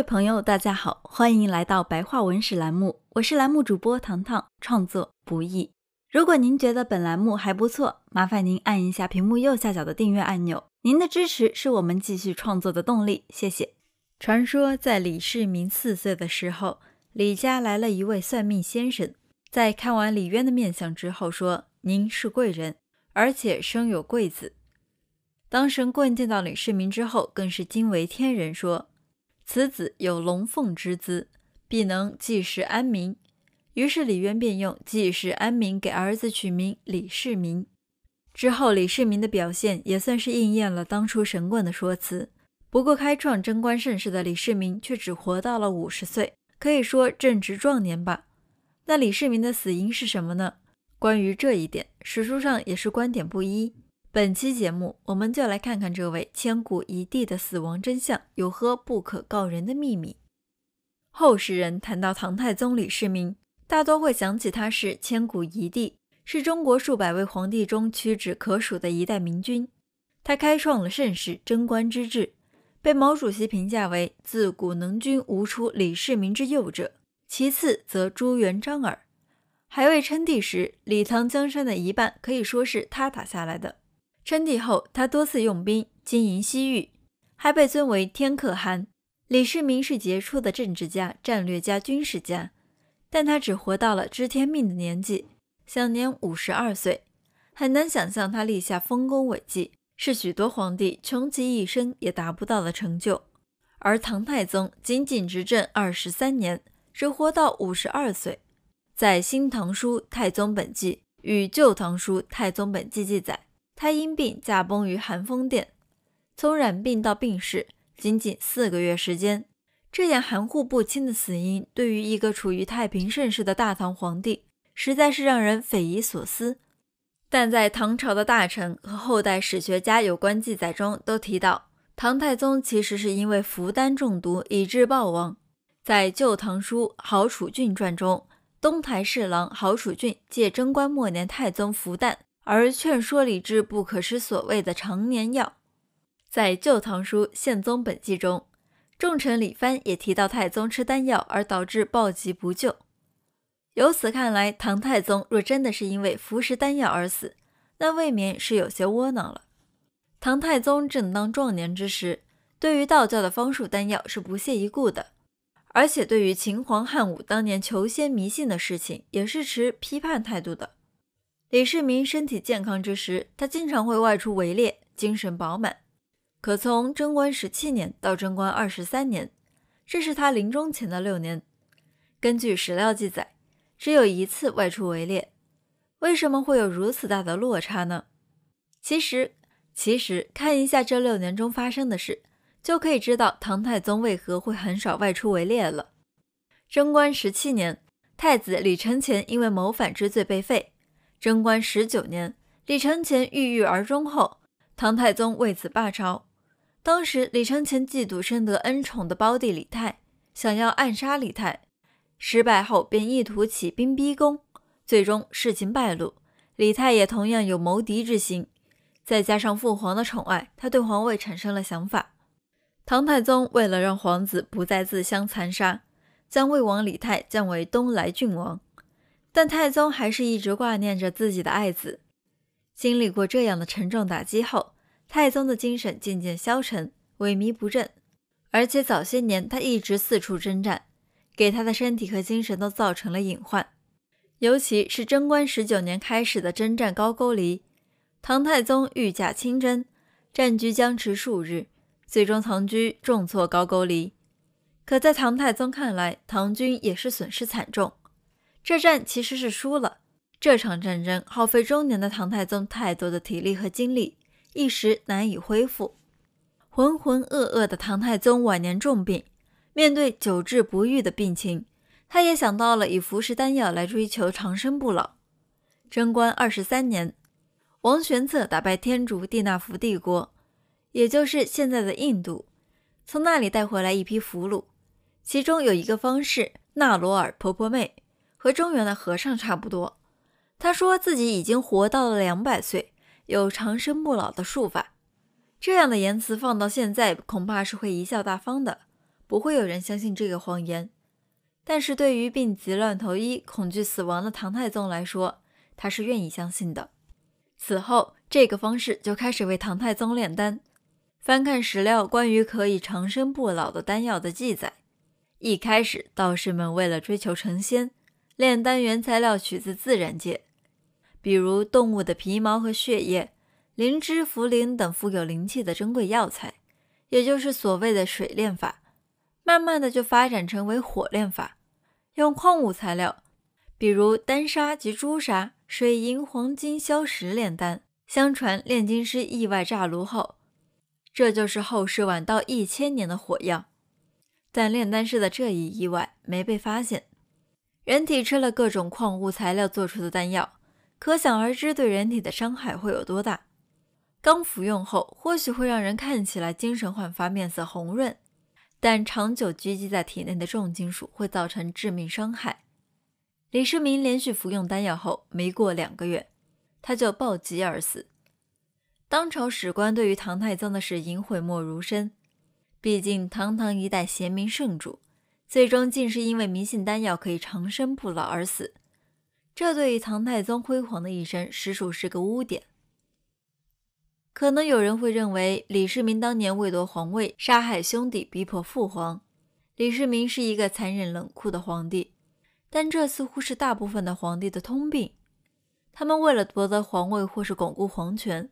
位朋友，大家好，欢迎来到白话文史栏目，我是栏目主播糖糖，创作不易。如果您觉得本栏目还不错，麻烦您按一下屏幕右下角的订阅按钮，您的支持是我们继续创作的动力，谢谢。传说在李世民四岁的时候，李家来了一位算命先生，在看完李渊的面相之后说：“您是贵人，而且生有贵子。”当神棍见到李世民之后，更是惊为天人，说。此子有龙凤之姿，必能济世安民。于是李渊便用济世安民给儿子取名李世民。之后，李世民的表现也算是应验了当初神棍的说辞。不过，开创贞观盛世的李世民却只活到了五十岁，可以说正值壮年吧。那李世民的死因是什么呢？关于这一点，史书上也是观点不一。本期节目，我们就来看看这位千古一帝的死亡真相有何不可告人的秘密。后世人谈到唐太宗李世民，大多会想起他是千古一帝，是中国数百位皇帝中屈指可数的一代明君。他开创了盛世贞观之治，被毛主席评价为“自古能君无出李世民之右者”。其次则朱元璋耳。还未称帝时，李唐江山的一半可以说是他打下来的。称帝后，他多次用兵经营西域，还被尊为天可汗。李世民是杰出的政治家、战略家、军事家，但他只活到了知天命的年纪，享年五十二岁。很难想象他立下丰功伟绩，是许多皇帝穷其一生也达不到的成就。而唐太宗仅仅执政二十三年，只活到五十二岁。在《新唐书·太宗本纪》与《旧唐书·太宗本纪》记载。他因病驾崩于寒风殿，从染病到病逝，仅仅四个月时间。这样含糊不清的死因，对于一个处于太平盛世的大唐皇帝，实在是让人匪夷所思。但在唐朝的大臣和后代史学家有关记载中，都提到唐太宗其实是因为服丹中毒，以致暴亡。在《旧唐书·郝楚俊传》中，东台侍郎郝楚俊借贞观末年太宗服丹。而劝说李治不可吃所谓的长年药，在《旧唐书·宪宗本纪》中，重臣李藩也提到太宗吃丹药而导致暴疾不救。由此看来，唐太宗若真的是因为服食丹药而死，那未免是有些窝囊了。唐太宗正当壮年之时，对于道教的方术丹药是不屑一顾的，而且对于秦皇汉武当年求仙迷信的事情，也是持批判态度的。李世民身体健康之时，他经常会外出围猎，精神饱满。可从贞观十七年到贞观二十三年，这是他临终前的六年，根据史料记载，只有一次外出围猎。为什么会有如此大的落差呢？其实，其实看一下这六年中发生的事，就可以知道唐太宗为何会很少外出围猎了。贞观十七年，太子李承乾因为谋反之罪被废。贞观十九年，李承乾郁郁而终后，唐太宗为此罢朝。当时，李承乾嫉妒深得恩宠的胞弟李泰，想要暗杀李泰，失败后便意图起兵逼宫，最终事情败露。李泰也同样有谋敌之心，再加上父皇的宠爱，他对皇位产生了想法。唐太宗为了让皇子不再自相残杀，将魏王李泰降为东莱郡王。但太宗还是一直挂念着自己的爱子。经历过这样的沉重打击后，太宗的精神渐渐消沉，萎靡不振。而且早些年他一直四处征战，给他的身体和精神都造成了隐患。尤其是贞观十九年开始的征战高句丽，唐太宗御驾亲征，战局僵持数日，最终藏居重挫高句丽。可在唐太宗看来，唐军也是损失惨重。这战其实是输了。这场战争耗费中年的唐太宗太多的体力和精力，一时难以恢复。浑浑噩噩的唐太宗晚年重病，面对久治不愈的病情，他也想到了以服食丹药来追求长生不老。贞观二十三年，王玄策打败天竺地那福帝国，也就是现在的印度，从那里带回来一批俘虏，其中有一个方士纳罗尔婆婆妹。和中原的和尚差不多，他说自己已经活到了两百岁，有长生不老的术法。这样的言辞放到现在，恐怕是会贻笑大方的，不会有人相信这个谎言。但是对于病急乱投医、恐惧死亡的唐太宗来说，他是愿意相信的。此后，这个方式就开始为唐太宗炼丹。翻看史料，关于可以长生不老的丹药的记载，一开始道士们为了追求成仙。炼丹原材料取自自然界，比如动物的皮毛和血液、灵芝、茯苓等富有灵气的珍贵药材，也就是所谓的水炼法。慢慢的就发展成为火炼法，用矿物材料，比如丹砂及朱砂、水银、黄金、硝石炼丹。相传炼金师意外炸炉后，这就是后世晚到一千年的火药。但炼丹师的这一意外没被发现。人体吃了各种矿物材料做出的丹药，可想而知对人体的伤害会有多大。刚服用后，或许会让人看起来精神焕发、面色红润，但长久聚集在体内的重金属会造成致命伤害。李世民连续服用丹药后，没过两个月，他就暴疾而死。当朝史官对于唐太宗的事隐讳莫如深，毕竟堂堂一代贤明圣主。最终竟是因为迷信丹药可以长生不老而死，这对于唐太宗辉煌的一生实属是个污点。可能有人会认为李世民当年为夺皇位，杀害兄弟，逼迫父皇。李世民是一个残忍冷酷的皇帝，但这似乎是大部分的皇帝的通病。他们为了夺得皇位或是巩固皇权，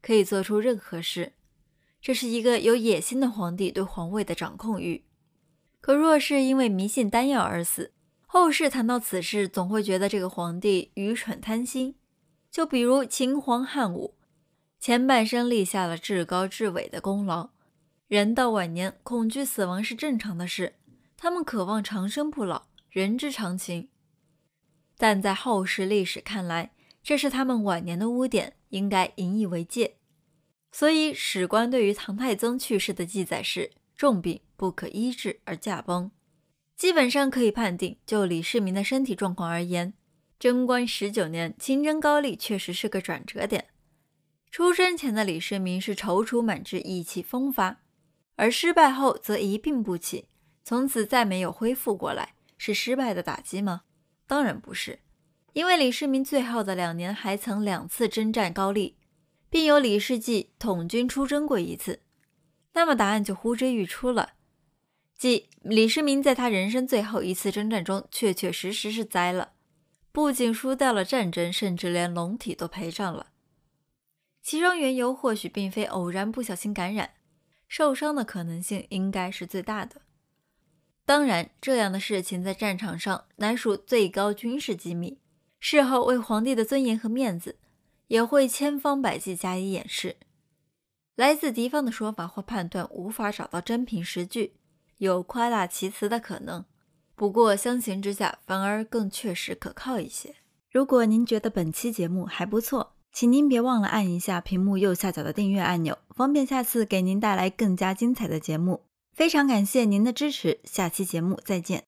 可以做出任何事。这是一个有野心的皇帝对皇位的掌控欲。可若是因为迷信丹药而死，后世谈到此事，总会觉得这个皇帝愚蠢贪心。就比如秦皇汉武，前半生立下了至高至伟的功劳，人到晚年恐惧死亡是正常的事，他们渴望长生不老，人之常情。但在后世历史看来，这是他们晚年的污点，应该引以为戒。所以史官对于唐太宗去世的记载是。重病不可医治而驾崩，基本上可以判定，就李世民的身体状况而言，贞观十九年亲征高丽确实是个转折点。出征前的李世民是踌躇满志、意气风发，而失败后则一病不起，从此再没有恢复过来。是失败的打击吗？当然不是，因为李世民最后的两年还曾两次征战高丽，并由李世绩统军出征过一次。那么答案就呼之欲出了，即李世民在他人生最后一次征战中，确确实实是栽了，不仅输掉了战争，甚至连龙体都赔上了。其中缘由或许并非偶然，不小心感染、受伤的可能性应该是最大的。当然，这样的事情在战场上乃属最高军事机密，事后为皇帝的尊严和面子，也会千方百计加以掩饰。来自敌方的说法或判断无法找到真凭实据，有夸大其词的可能。不过，相形之下，反而更确实可靠一些。如果您觉得本期节目还不错，请您别忘了按一下屏幕右下角的订阅按钮，方便下次给您带来更加精彩的节目。非常感谢您的支持，下期节目再见。